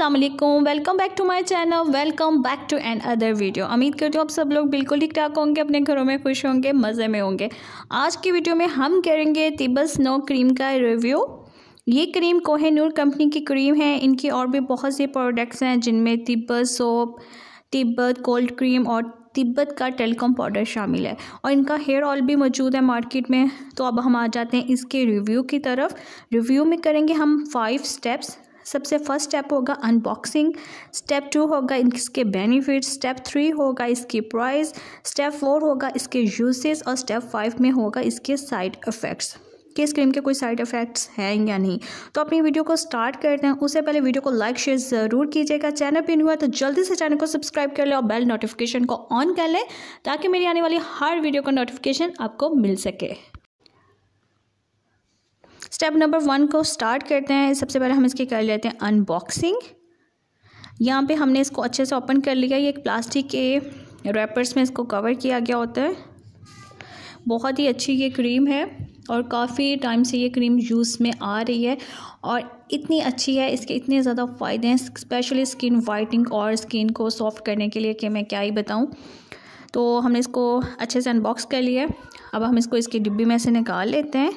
Aslam welcome back to my channel welcome back to another video उम्मीद करती हूँ आप सब लोग बिल्कुल ठीक ठाक होंगे अपने घरों में खुश होंगे मज़े में होंगे आज की वीडियो में हम करेंगे तिब्बत स्नो क्रीम का रिव्यू ये क्रीम कोहे नूर कंपनी की क्रीम है इनकी और भी बहुत से प्रोडक्ट्स हैं जिनमें Tibet soap Tibet cold cream और तिब्बत का टेलकॉम पाउडर शामिल है और इनका हेयर ऑयल भी मौजूद है मार्केट में तो अब हम आ जाते हैं इसके रिव्यू की तरफ रिव्यू में करेंगे हम फाइव स्टेप्स सबसे फर्स्ट स्टेप होगा अनबॉक्सिंग स्टेप टू होगा इसके बेनिफिट्स स्टेप थ्री होगा इसकी प्राइस स्टेप फोर होगा इसके यूसेस और स्टेप फाइव में होगा इसके साइड इफ़ेक्ट्स कि इस क्रीम के कोई साइड इफ़ेक्ट्स हैं या नहीं तो अपनी वीडियो को स्टार्ट करते हैं उससे पहले वीडियो को लाइक शेयर ज़रूर कीजिएगा चैनल पर हुआ तो जल्दी से चैनल को सब्सक्राइब कर लें और बेल नोटिफिकेशन को ऑन कर लें ताकि मेरी आने वाली हर वीडियो का नोटिफिकेशन आपको मिल सके स्टेप नंबर वन को स्टार्ट करते हैं सबसे पहले हम इसकी कर लेते हैं अनबॉक्सिंग यहाँ पे हमने इसको अच्छे से ओपन कर लिया ये एक प्लास्टिक के रैपर्स में इसको कवर किया गया होता है बहुत ही अच्छी ये क्रीम है और काफ़ी टाइम से ये क्रीम यूज़ में आ रही है और इतनी अच्छी है इसके इतने ज़्यादा फ़ायदे हैं स्पेशली स्किन वाइटिंग और स्किन को सॉफ्ट करने के लिए कि मैं क्या ही बताऊँ तो हमने इसको अच्छे से अनबॉक्स कर लिया अब हम इसको इसके डिब्बी में से निकाल लेते हैं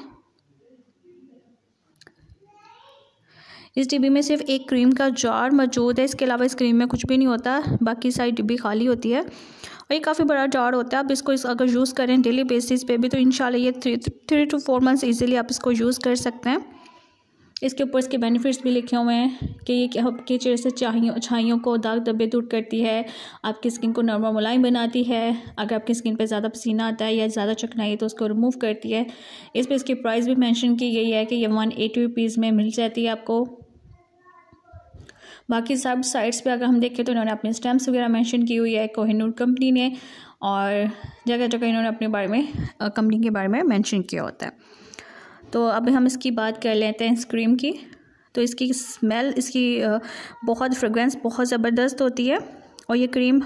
इस डिब्बी में सिर्फ एक क्रीम का जार मौजूद है इसके अलावा इस क्रीम में कुछ भी नहीं होता बाकी सारी डिब्बी खाली होती है और ये काफ़ी बड़ा जार होता है आप इसको इस अगर यूज़ करें डेली बेसिस पे भी तो इन ये three three two four months easily आप इसको यूज़ कर सकते हैं इसके ऊपर इसके बेनिफिट्स भी लिखे हुए हैं कि ये आपके चेहरे से चाहियों अच्छाइयों को दाग धब्बे दूर करती है आपकी स्किन को नॉर्मल मुलायम बनाती है अगर आपकी स्किन पर ज़्यादा पसीना आता है या ज़्यादा चकनाई है तो उसको रिमूव करती है इस पर इसकी प्राइस भी मेंशन की गई है कि ये वन एटी रुपीज़ में मिल जाती है आपको बाकी सब साइट्स पे अगर हम देखें तो इन्होंने अपने स्टैम्प्स वगैरह मेंशन की हुई है कोहिनूर कंपनी ने और जगह जगह इन्होंने अपने बारे में कंपनी के बारे में मैंशन किया होता है तो अब हम इसकी बात कर लेते हैं इस क्रीम की तो इसकी स्मेल इसकी बहुत फ्रेगरेंस बहुत ज़बरदस्त होती है और ये क्रीम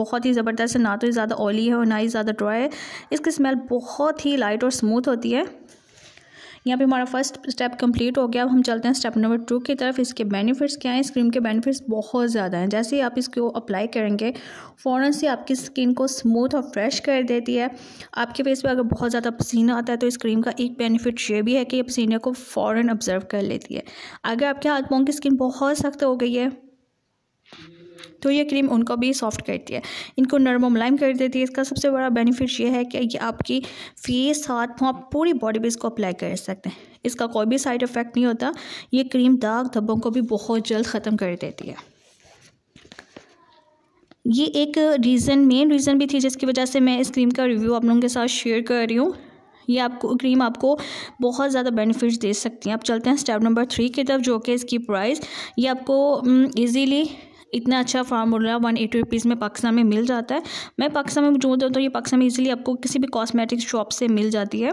बहुत ही ज़बरदस्त है ना तो ज़्यादा ऑयली है और ना ही ज़्यादा ड्राई है इसकी स्मेल बहुत ही लाइट और स्मूथ होती है यहाँ पे हमारा फर्स्ट स्टेप कंप्लीट हो गया अब हम चलते हैं स्टेप नंबर टू की तरफ इसके बेनिफिट्स क्या हैं इस क्रीम के बेनिफिट्स बहुत ज़्यादा हैं जैसे ही आप इसको अप्लाई करेंगे फ़ौरन से आपकी स्किन को स्मूथ और फ्रेश कर देती है आपके फेस पर अगर बहुत ज़्यादा पसीना आता है तो इस क्रीम का एक बेनिफिट ये भी है कि ये पसीने को फ़ौरन ऑब्जर्व कर लेती है अगर आपके हाथ पाँव की स्किन बहुत सख्त हो गई है तो ये क्रीम उनको भी सॉफ्ट करती है इनको नर्मो मुलायम कर देती है इसका सबसे बड़ा बेनिफिट ये है कि ये आपकी फेस हाथ पाँव पूरी बॉडी पर इसको अप्लाई कर सकते हैं इसका कोई भी साइड इफ़ेक्ट नहीं होता ये क्रीम दाग धब्बों को भी बहुत जल्द ख़त्म कर देती है ये एक रीज़न मेन रीज़न भी थी जिसकी वजह से मैं इस क्रीम का रिव्यू आप लोगों के साथ शेयर कर रही हूँ ये आपको क्रीम आपको बहुत ज़्यादा बेनिफिट्स दे सकती हैं आप चलते हैं स्टेप नंबर थ्री की तरफ जो कि इसकी प्राइस ये आपको इजीली mm, इतना अच्छा फार्मूला वन एटी रुपीज़ में पाकिस्तान में मिल जाता है मैं पाकिस्तान में मौजूद हूँ तो ये पाकिस्तान में इजीली आपको किसी भी कॉस्मेटिक शॉप से मिल जाती है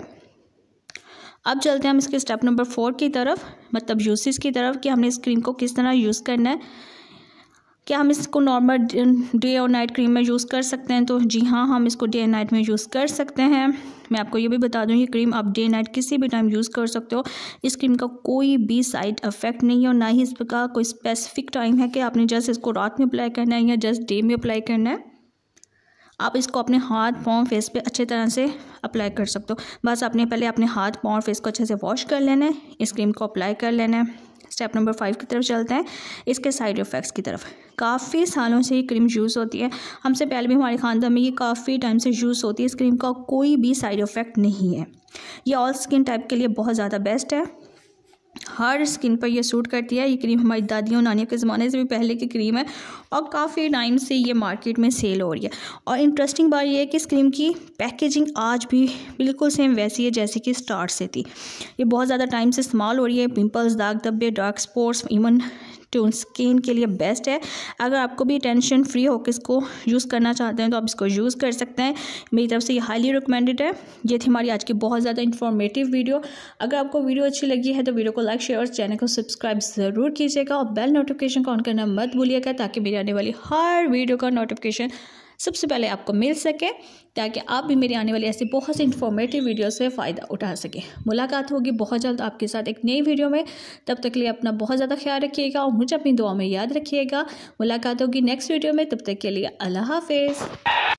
अब चलते हैं हम इसके स्टेप नंबर फोर की तरफ मतलब यूसेज की तरफ कि हमने इस क्रीम को किस तरह यूज़ करना है क्या हम इसको नॉर्मल डे और नाइट क्रीम में यूज़ कर सकते हैं तो जी हाँ हम इसको डे एंड नाइट में यूज़ कर सकते हैं मैं आपको ये भी बता दूँ ये क्रीम आप डे नाइट किसी भी टाइम यूज़ कर सकते हो इस क्रीम का कोई भी साइड इफ़ेक्ट नहीं है और ना ही इसका कोई स्पेसिफिक टाइम है कि आपने जस्ट इसको रात में अप्लाई करना है या जस्ट डे में अप्लाई करना है आप इसको अपने हाथ पाँव फेस पे अच्छे तरह से अप्लाई कर सकते हो बस आपने पहले अपने हाथ पाँव फेस को अच्छे से वॉश कर लेना है इस क्रीम को अप्लाई कर लेना है स्टेप नंबर फाइव की तरफ चलते हैं इसके साइड इफ़ेक्ट्स की तरफ काफ़ी सालों से ये क्रीम यूज़ होती है हमसे पहले भी हमारे ख़ानदान में ये काफ़ी टाइम से यूज़ होती है इस क्रीम का कोई भी साइड इफ़ेक्ट नहीं है ये ऑल स्किन टाइप के लिए बहुत ज़्यादा बेस्ट है हर स्किन पर ये सूट करती है ये क्रीम हमारी दादियों नानियों के ज़माने से भी पहले की क्रीम है और काफ़ी टाइम से ये मार्केट में सेल हो रही है और इंटरेस्टिंग बात यह है कि इस क्रीम की पैकेजिंग आज भी बिल्कुल सेम वैसी है जैसे कि स्टार्ट से थी ये बहुत ज़्यादा टाइम से इस्तेमाल हो रही है पिंपल्स दाग धब्बे dark spots even tone skin के लिए बेस्ट है अगर आपको भी टेंशन फ्री होकर इसको यूज़ करना चाहते हैं तो आप इसको यूज़ कर सकते हैं मेरी तरफ से ये हाईली रिकमेंडेड है ये थी हमारी आज की बहुत ज़्यादा इन्फॉर्मेटिव वीडियो अगर आपको वीडियो अच्छी लगी है तो वीडियो को लाइक शेयर और चैनल को सब्सक्राइब ज़रूर कीजिएगा और बेल नोटिफिकेशन को ऑन करना मत भूलिएगा ताकि मेरी आने वाली हर वीडियो का नोटिफिकेशन सबसे पहले आपको मिल सके ताकि आप भी मेरी आने वाली ऐसी बहुत सी इन्फॉर्मेटिव वीडियो से फ़ायदा उठा सकें मुलाकात होगी बहुत जल्द आपके साथ एक नई वीडियो में तब तक के लिए अपना बहुत ज़्यादा ख्याल रखिएगा और मुझे अपनी दुआ में याद रखिएगा मुलाकात होगी नेक्स्ट वीडियो में तब तक के लिए अल्लाह हाफिज़